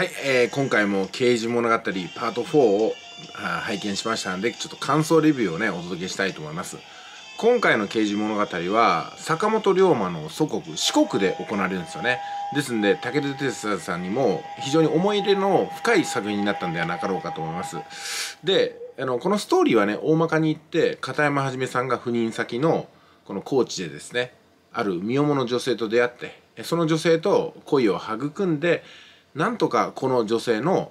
はい、えー、今回も「刑事物語パート4を」拝見しましたんでちょっと感想レビューをねお届けしたいと思います今回の「刑事物語」は坂本龍馬の祖国四国で行われるんですよねですんで武田鉄矢さんにも非常に思い入れの深い作品になったんではなかろうかと思いますであのこのストーリーはね大まかに言って片山一さんが赴任先のこの高知でですねある身重の女性と出会ってその女性と恋を育んでなんとかこの女性の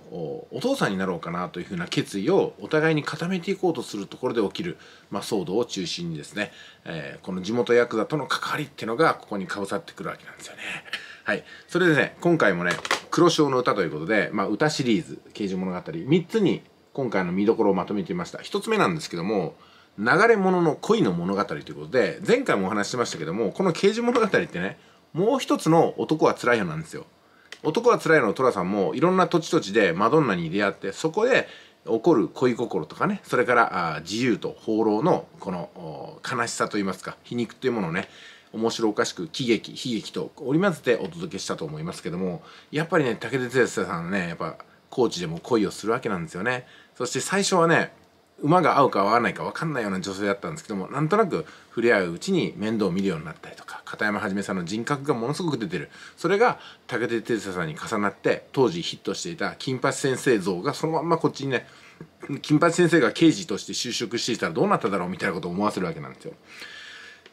お父さんになろうかなというふうな決意をお互いに固めていこうとするところで起きる、まあ、騒動を中心にですね、えー、この地元ヤクザとの関わりっていうのがここにかぶさってくるわけなんですよね。はい。それでね、今回もね、黒潮の歌ということで、まあ、歌シリーズ、刑事物語、3つに今回の見どころをまとめてみました。1つ目なんですけども、流れ物の恋の物語ということで、前回もお話ししましたけども、この刑事物語ってね、もう一つの男は辛いよなんですよ。男はつらいの寅さんもいろんな土地土地でマドンナに出会ってそこで起こる恋心とかねそれから自由と放浪のこの悲しさといいますか皮肉というものをね面白おかしく喜劇悲劇と織り交ぜてお届けしたと思いますけどもやっぱりね武田鉄矢さんねやっぱ高知でも恋をするわけなんですよねそして最初はね馬が合うか合わないか分かんないような女性だったんですけどもなんとなく触れ合ううちに面倒を見るようになったりとか片山はじめさんの人格がものすごく出てるそれが武田鉄矢さんに重なって当時ヒットしていた金八先生像がそのまんまこっちにね金八先生が刑事として就職していたらどうなっただろうみたいなことを思わせるわけなんですよ。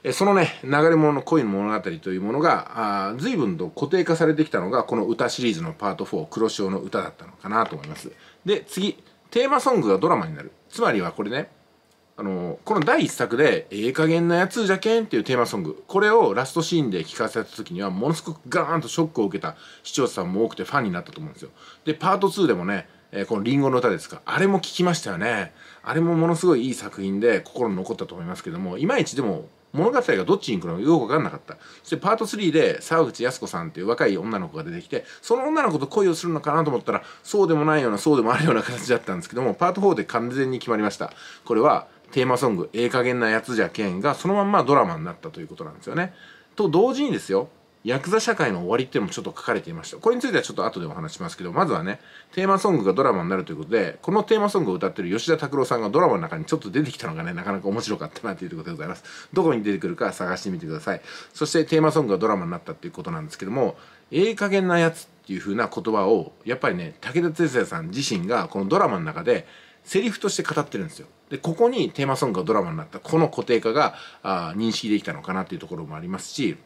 えそのね流れ物の恋の物語というものが随分と固定化されてきたのがこの歌シリーズのパート4黒潮の歌だったのかなと思います。で次テーマソングがドラマになるつまりはこれねあのこの第一作で「ええ加減なやつじゃけん」っていうテーマソングこれをラストシーンで聴かせた時にはものすごくガーンとショックを受けた視聴者さんも多くてファンになったと思うんですよでパート2でもね、えー、この「リンゴの歌」ですかあれも聴きましたよねあれもものすごいいい作品で心に残ったと思いますけどもいまいちでも物語がどっちに行くのかよく分かんなかったそしてパート3で沢口靖子さんっていう若い女の子が出てきてその女の子と恋をするのかなと思ったらそうでもないようなそうでもあるような形だったんですけどもパート4で完全に決まりましたこれはテーマソング「ええ加減なやつじゃけん」がそのまんまドラマになったということなんですよね。と同時にですよヤクザ社会の終わりっていうのもちょっと書かれていました。これについてはちょっと後でお話しますけど、まずはね、テーマソングがドラマになるということで、このテーマソングを歌ってる吉田拓郎さんがドラマの中にちょっと出てきたのがね、なかなか面白かったなというところでございます。どこに出てくるか探してみてください。そしてテーマソングがドラマになったっていうことなんですけども、ええ加減なやつっていうふうな言葉を、やっぱりね、武田鉄矢さん自身がこのドラマの中で、セリフとして語ってるんですよ。で、ここにテーマソングがドラマになった、この固定化があ認識できたのかなっていうところもありますし、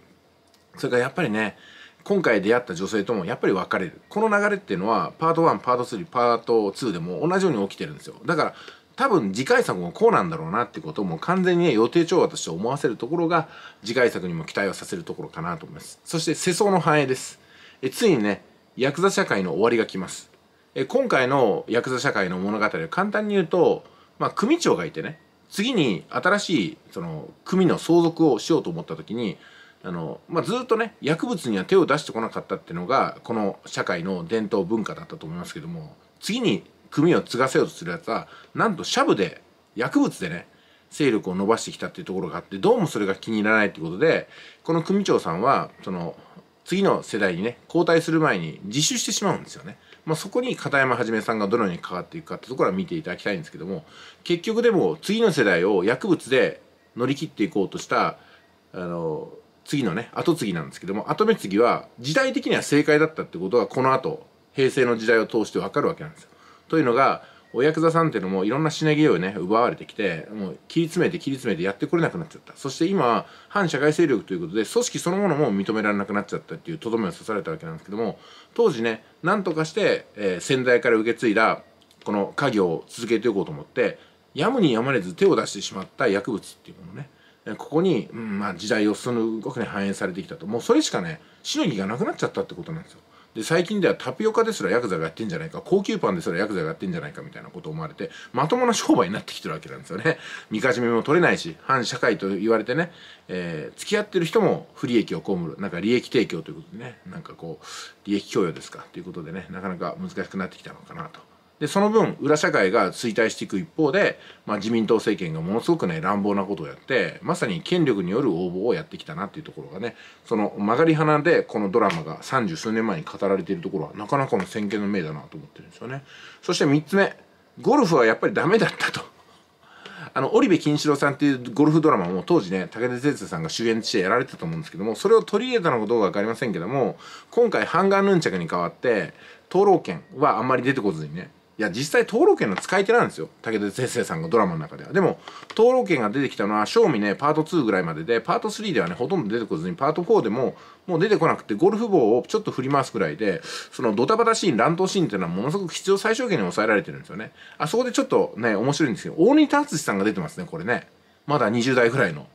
それからやっぱりね、今回出会った女性ともやっぱり別れる。この流れっていうのは、パート1、パート3、パート2でも同じように起きてるんですよ。だから、多分次回作もこうなんだろうなってことも完全にね、予定調和として思わせるところが、次回作にも期待をさせるところかなと思います。そして、世相の反映です。えついにね、ヤクザ社会の終わりが来ます。え今回のヤクザ社会の物語は簡単に言うと、まあ、組長がいてね次に新しいその組の相続をしようと思った時にあの、まあ、ずっとね薬物には手を出してこなかったっていうのがこの社会の伝統文化だったと思いますけども次に組を継がせようとするやつはなんとシャブで薬物でね勢力を伸ばしてきたっていうところがあってどうもそれが気に入らないってことでこの組長さんはその次の世代にね交代する前に自首してしまうんですよね。まあ、そこに片山一さんがどのように関わっていくかってところは見ていただきたいんですけども結局でも次の世代を薬物で乗り切っていこうとしたあの次のね後継ぎなんですけども後目継ぎは時代的には正解だったってことがこの後平成の時代を通して分かるわけなんですよ。というのがおヤクさんっていうのもいろんな品切れをね奪われてきてもう切り詰めて切り詰めてやってこれなくなっちゃったそして今反社会勢力ということで組織そのものも認められなくなっちゃったっていうとどめを刺されたわけなんですけども当時ねなんとかして、えー、先代から受け継いだこの家業を続けていこうと思ってやむにやまれず手を出してしまった薬物っていうものねここに、うんまあ、時代をその動くに反映されてきたともうそれしかねしのぎがなくなっちゃったってことなんですよ。で最近ではタピオカですらヤクザがやってんじゃないか高級パンですらヤクザがやってんじゃないかみたいなこと思われてまともな商売になってきてるわけなんですよね見かじめも取れないし反社会と言われてね、えー、付き合ってる人も不利益を被るなんか利益提供ということでねなんかこう利益供与ですかということでねなかなか難しくなってきたのかなとでその分裏社会が衰退していく一方で、まあ、自民党政権がものすごくね乱暴なことをやってまさに権力による応募をやってきたなっていうところがねその曲がり花でこのドラマが三十数年前に語られているところはなかなかの先見の明だなと思ってるんですよね。そして3つ目ゴルフはやっぱりダメだったと。あの織部金四郎さんっていうゴルフドラマも当時ね武田鉄矢さんが主演してやられてたと思うんですけどもそれを取り入れたのかどうか分かりませんけども今回ハンガーヌンチャクに代わって灯籠券はあんまり出てこずにねいや実際灯籠券の使い手なんですよ武田先生さんがドラマの中ではでも灯籠券が出てきたのは正味ねパート2ぐらいまででパート3ではねほとんど出てこずにパート4でももう出てこなくてゴルフ棒をちょっと振り回すぐらいでそのドタバタシーン乱闘シーンっていうのはものすごく必要最小限に抑えられてるんですよねあそこでちょっとね面白いんですけど大仁田淳さんが出てますねこれねまだ20代ぐらいの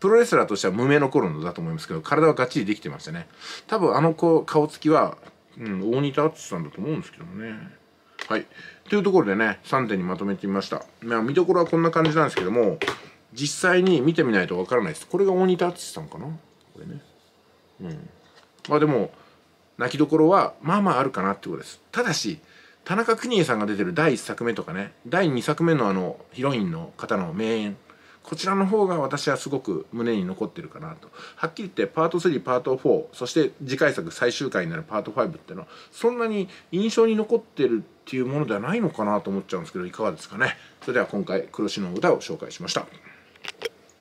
プロレスラーとしては無名の頃のだと思いますけど体はがっちりできてましたね多分あの子顔つきは、うん、大仁田淳さんだと思うんですけどねはい。というところでね、3点にまとめてみました。まあ、見どころはこんな感じなんですけども、実際に見てみないとわからないです。これが大仁田淳さんかなこれね。うん。まあでも、泣きどころは、まあまああるかなってことです。ただし、田中邦衛さんが出てる第1作目とかね、第2作目のあの、ヒロインの方の名演、こちらの方が私はすごく胸に残ってるかなとはっきり言ってパート3パート4そして次回作最終回になるパート5っていうのはそんなに印象に残ってるっていうものではないのかなと思っちゃうんですけどいかがですかねそれでは今回「黒死の歌」を紹介しました。